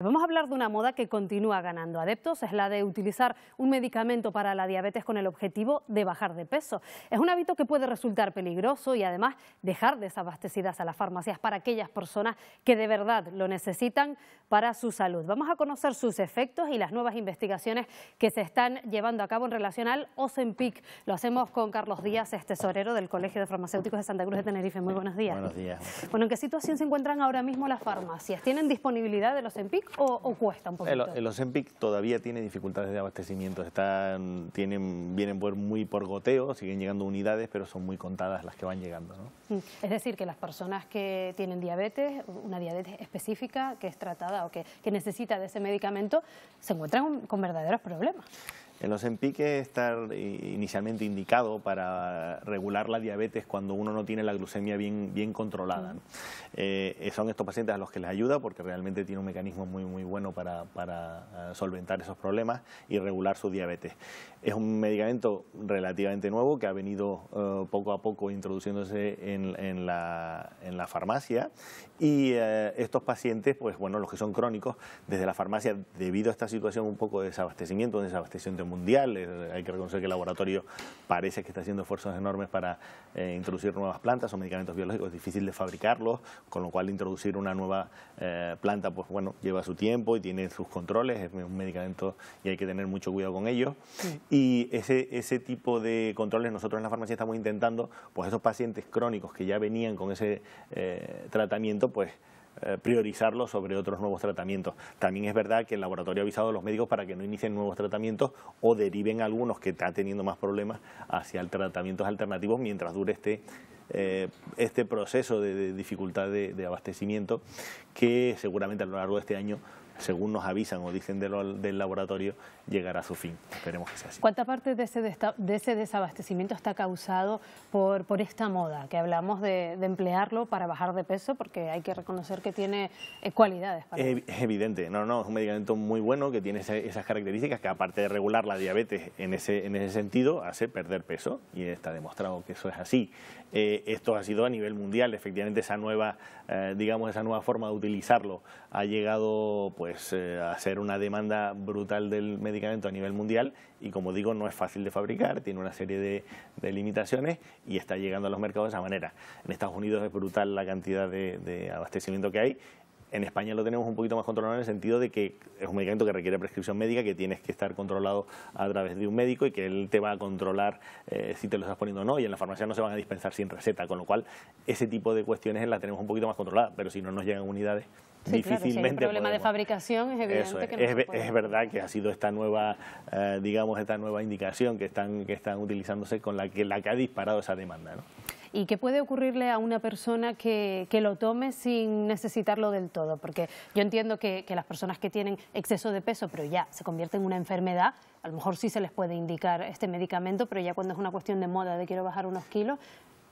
Vamos a hablar de una moda que continúa ganando adeptos, es la de utilizar un medicamento para la diabetes con el objetivo de bajar de peso. Es un hábito que puede resultar peligroso y además dejar desabastecidas a las farmacias para aquellas personas que de verdad lo necesitan para su salud. Vamos a conocer sus efectos y las nuevas investigaciones que se están llevando a cabo en relación al Osempic. Lo hacemos con Carlos Díaz, tesorero del Colegio de Farmacéuticos de Santa Cruz de Tenerife. Muy buenos días. Buenos días. Bueno, ¿en qué situación se encuentran ahora mismo las farmacias? ¿Tienen disponibilidad de los o, cuesta un poquito? El, el todavía tiene dificultades de abastecimiento. Están, tienen, vienen muy por goteo, siguen llegando unidades, pero son muy contadas las que van llegando. Mm. Es decir, que las personas que tienen diabetes, una diabetes específica que es tratada o que necesita de ese medicamento, se encuentran con verdaderos problemas. En los EMPIQUE está eh, inicialmente indicado para regular la diabetes cuando uno no tiene la glucemia bien, bien controlada. Eh, son estos pacientes a los que les ayuda porque realmente tiene un mecanismo muy, muy bueno para, eh, solventar esos problemas y regular su diabetes. Es un medicamento relativamente nuevo que ha venido poco a poco introduciéndose en, la, en la, farmacia y estos pacientes, pues bueno, los que son crónicos, desde la farmacia, debido a esta situación un poco de desabastecimiento, de desabastecimiento mundial. Hay que reconocer que el laboratorio parece que está haciendo esfuerzos enormes para eh, introducir nuevas plantas o medicamentos biológicos. Es difícil de fabricarlos, con lo cual introducir una nueva eh, planta, pues bueno, lleva su tiempo y tiene sus controles. Es un medicamento y hay que tener mucho cuidado con ellos. Y ese, tipo de controles nosotros en la farmacia estamos intentando, pues esos pacientes crónicos que ya venían con ese eh, tratamiento, pues eh, priorizarlo sobre otros nuevos tratamientos. También es verdad que el laboratorio ha avisado a los médicos para que no inicien nuevos tratamientos o deriven algunos que están teniendo más problemas hacia tratamientos alternativos mientras dure este eh, este proceso de, dificultad de, abastecimiento que seguramente a lo largo de este año según nos avisan o dicen de del laboratorio, llegará a su fin. Esperemos que sea así. ¿Cuánta parte de ese, de ese desabastecimiento está causado por, por esta moda? Que hablamos de, emplearlo para bajar de peso, porque hay que reconocer que tiene eh, cualidades. es, evidente, no, no, es un medicamento muy bueno que tiene esas características que aparte de regular la diabetes en ese, en ese sentido, hace perder peso y está demostrado que eso es así. Eh, esto ha sido a nivel mundial, efectivamente esa nueva, eh, digamos, esa nueva forma de utilizarlo ha llegado pues pues, eh, hacer una demanda brutal del medicamento a nivel mundial y como digo no es fácil de fabricar, tiene una serie de, limitaciones y está llegando a los mercados de esa manera. En Estados Unidos es brutal la cantidad de abastecimiento que hay en España lo tenemos un poquito más controlado en el sentido de que es un medicamento que requiere prescripción médica, que tienes que estar controlado a través de un médico y que él te va a controlar eh, si te lo estás poniendo o no, y en la farmacia no se van a dispensar sin receta, con lo cual ese tipo de cuestiones las tenemos un poquito más controladas, pero si no nos llegan unidades difícilmente. Claro, problema de fabricación es evidente verdad que ha sido esta nueva, eh, digamos, esta nueva indicación que están, que están utilizándose con la que, la que ha disparado esa demanda. ¿no? ¿Y qué puede ocurrirle a una persona que, lo tome sin necesitarlo del todo? Porque yo entiendo que, las personas que tienen exceso de peso, pero ya se convierte en una enfermedad, a lo mejor sí se les puede indicar este medicamento, pero ya cuando es una cuestión de moda, de quiero bajar unos kilos,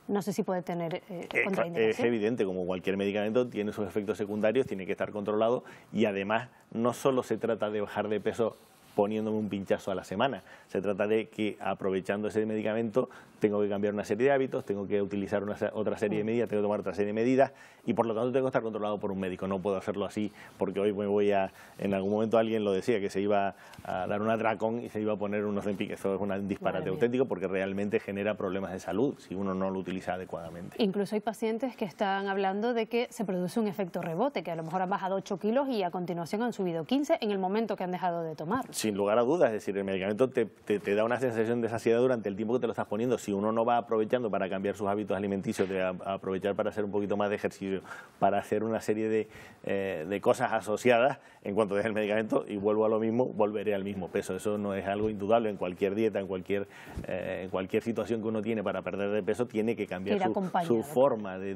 no sé si puede tener eh, eh, contraindicaciones. Es evidente, como cualquier medicamento, tiene sus efectos secundarios, tiene que estar controlado y además no solo se trata de bajar de peso poniéndome un pinchazo a la semana. Se trata de que aprovechando ese medicamento tengo que cambiar una serie de hábitos, tengo que utilizar una, otra serie de mm. medidas, tengo que tomar otra serie de medidas y por lo tanto tengo que estar controlado por un médico. No puedo hacerlo así porque hoy me voy a... En algún momento alguien lo decía, que se iba a dar un atracón y se iba a poner unos empiquezos... Eso es un disparate auténtico porque realmente genera problemas de salud si uno no lo utiliza adecuadamente. Incluso hay pacientes que están hablando de que se produce un efecto rebote, que a lo mejor han bajado 8 kilos y a continuación han subido 15 en el momento que han dejado de tomar sin lugar a dudas, es decir, el medicamento te, da una sensación de saciedad durante el tiempo que te lo estás poniendo. Si uno no va aprovechando para cambiar sus hábitos alimenticios, aprovechar para hacer un poquito más de ejercicio, para hacer una serie eh, de, cosas asociadas, en cuanto deje el medicamento y vuelvo a lo mismo, volveré al mismo peso. Eso no es algo indudable en cualquier dieta, en cualquier, eh, en cualquier situación que uno tiene para perder de peso, tiene que cambiar su, forma de,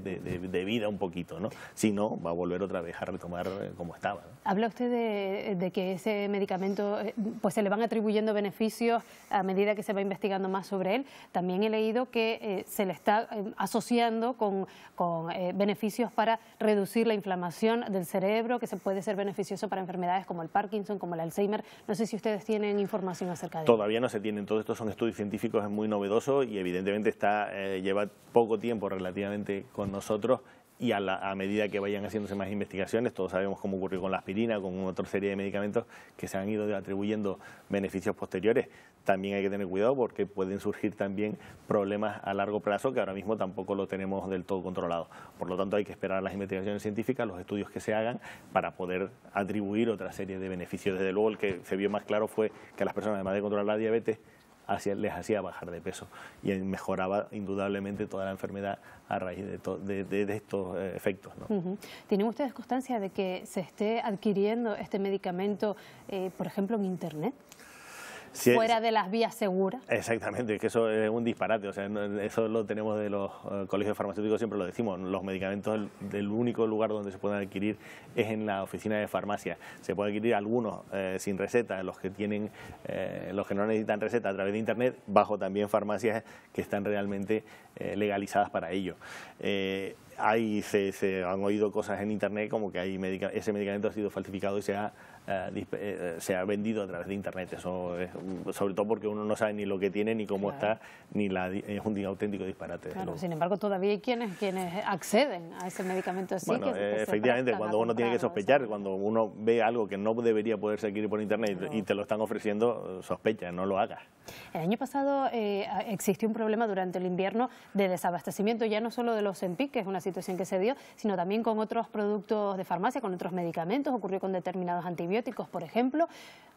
vida un poquito, ¿no? Si no, va a volver otra vez a retomar eh, como estaba. Habla usted de que ese medicamento pues se le van atribuyendo beneficios a medida que se va investigando más sobre él. También he leído que eh, se le está eh, asociando con, eh, beneficios para reducir la inflamación del cerebro, que se puede ser beneficioso para enfermedades como el Parkinson, como el Alzheimer. No sé si ustedes tienen información acerca de eso. Todavía no se tienen. Todos estos son estudios científicos, es muy novedoso y evidentemente está lleva poco tiempo relativamente con nosotros y a, medida que vayan haciéndose más investigaciones, todos sabemos cómo ocurrió con la aspirina, con otra serie de medicamentos que se han ido atribuyendo beneficios posteriores, también hay que tener cuidado porque pueden surgir también problemas a largo plazo que ahora mismo tampoco lo tenemos del todo controlado. Por lo tanto, hay que esperar las investigaciones científicas, los estudios que se hagan para poder atribuir otra serie de beneficios. Desde luego, el que se vio más claro fue que las personas, además de controlar la diabetes, les hacía bajar de peso y mejoraba indudablemente toda la enfermedad a raíz de, estos eh, efectos. ¿no? ¿Tienen ustedes constancia de que se esté adquiriendo este medicamento, eh, por ejemplo, en Internet? fuera de las vías seguras. Exactamente, es que eso es un disparate. O sea, eso lo tenemos de los eh, colegios farmacéuticos, siempre lo decimos. Los medicamentos, del único lugar donde se pueden adquirir es en la oficina de farmacia. Se pueden adquirir algunos eh, sin receta, los que tienen, eh, los que no necesitan receta a través de internet, bajo también farmacias que están realmente legalizadas para ello. Ahí se, han oído cosas en internet como que hay ese medicamento ha sido falsificado y se ha eh, eh, eh, se ha vendido a través de Internet. Eso es, sobre todo porque uno no sabe ni lo que tiene, ni cómo está, ni la, es un auténtico disparate. sin embargo, todavía hay quienes, quienes acceden a ese medicamento así. efectivamente, cuando uno tiene que sospechar, cuando uno ve algo que no debería poder seguir por Internet y te lo están ofreciendo, sospecha, no lo hagas. El año pasado existió un problema durante el invierno de desabastecimiento, ya no solo de los EMPIC, que es una situación que se dio, sino también con otros productos de farmacia, con otros medicamentos, ocurrió con determinados antibióticos por ejemplo,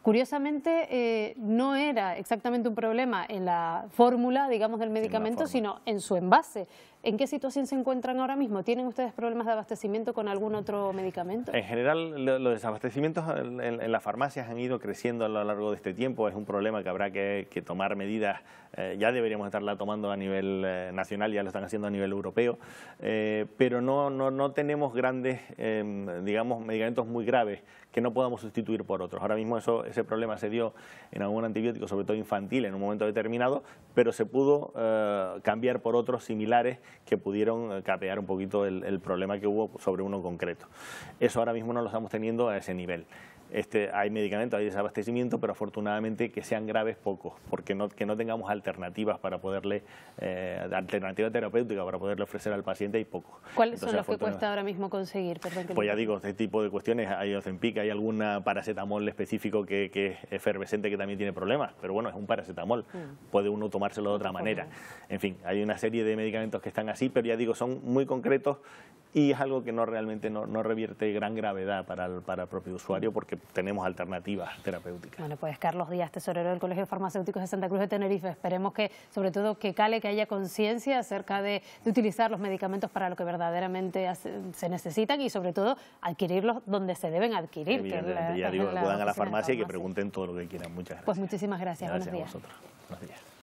curiosamente eh, no era exactamente un problema en la fórmula, digamos, del medicamento, sino en su envase. ¿En qué situación se encuentran ahora mismo? ¿Tienen ustedes problemas de abastecimiento con algún otro medicamento? En general, los desabastecimientos en, las farmacias han ido creciendo a lo largo de este tiempo. Es un problema que habrá que, tomar medidas. Eh, ya deberíamos estarla tomando a nivel eh, nacional, ya lo están haciendo a nivel europeo. Eh, pero no, no, tenemos grandes, em, digamos, medicamentos muy graves que no podamos sustituir por otros. Ahora mismo ese problema se dio en algún antibiótico, sobre todo infantil, en un momento determinado, pero se pudo cambiar por otros similares que pudieron eh, capear un poquito el, problema que hubo sobre uno concreto. Eso ahora mismo no lo estamos teniendo a ese nivel. Este, hay medicamentos, hay desabastecimiento, pero afortunadamente que sean graves pocos, porque no, que no tengamos alternativas para poderle, eh, alternativa terapéutica para poderle ofrecer al paciente hay pocos. ¿Cuáles son los que cuesta ahora mismo conseguir? pues ya digo, este tipo de cuestiones, hay Ozempic, hay algún paracetamol específico que, es efervescente que también tiene problemas, pero bueno, es un paracetamol, mm. puede uno tomárselo de otra manera. En fin, hay una serie de medicamentos que están así, pero ya digo, son muy concretos y es algo que no realmente no, revierte gran gravedad para el, propio usuario porque tenemos alternativas terapéuticas. Bueno, pues Carlos Díaz, tesorero del Colegio de Farmacéuticos de Santa Cruz de Tenerife, esperemos que sobre todo que cale, que haya conciencia acerca de, de, utilizar los medicamentos para lo que verdaderamente se necesitan y sobre todo adquirirlos donde se deben adquirir. Que ya digo, acudan a la farmacia y que pregunten todo lo que quieran. Muchas pues gracias. Pues muchísimas gracias. Buenos días.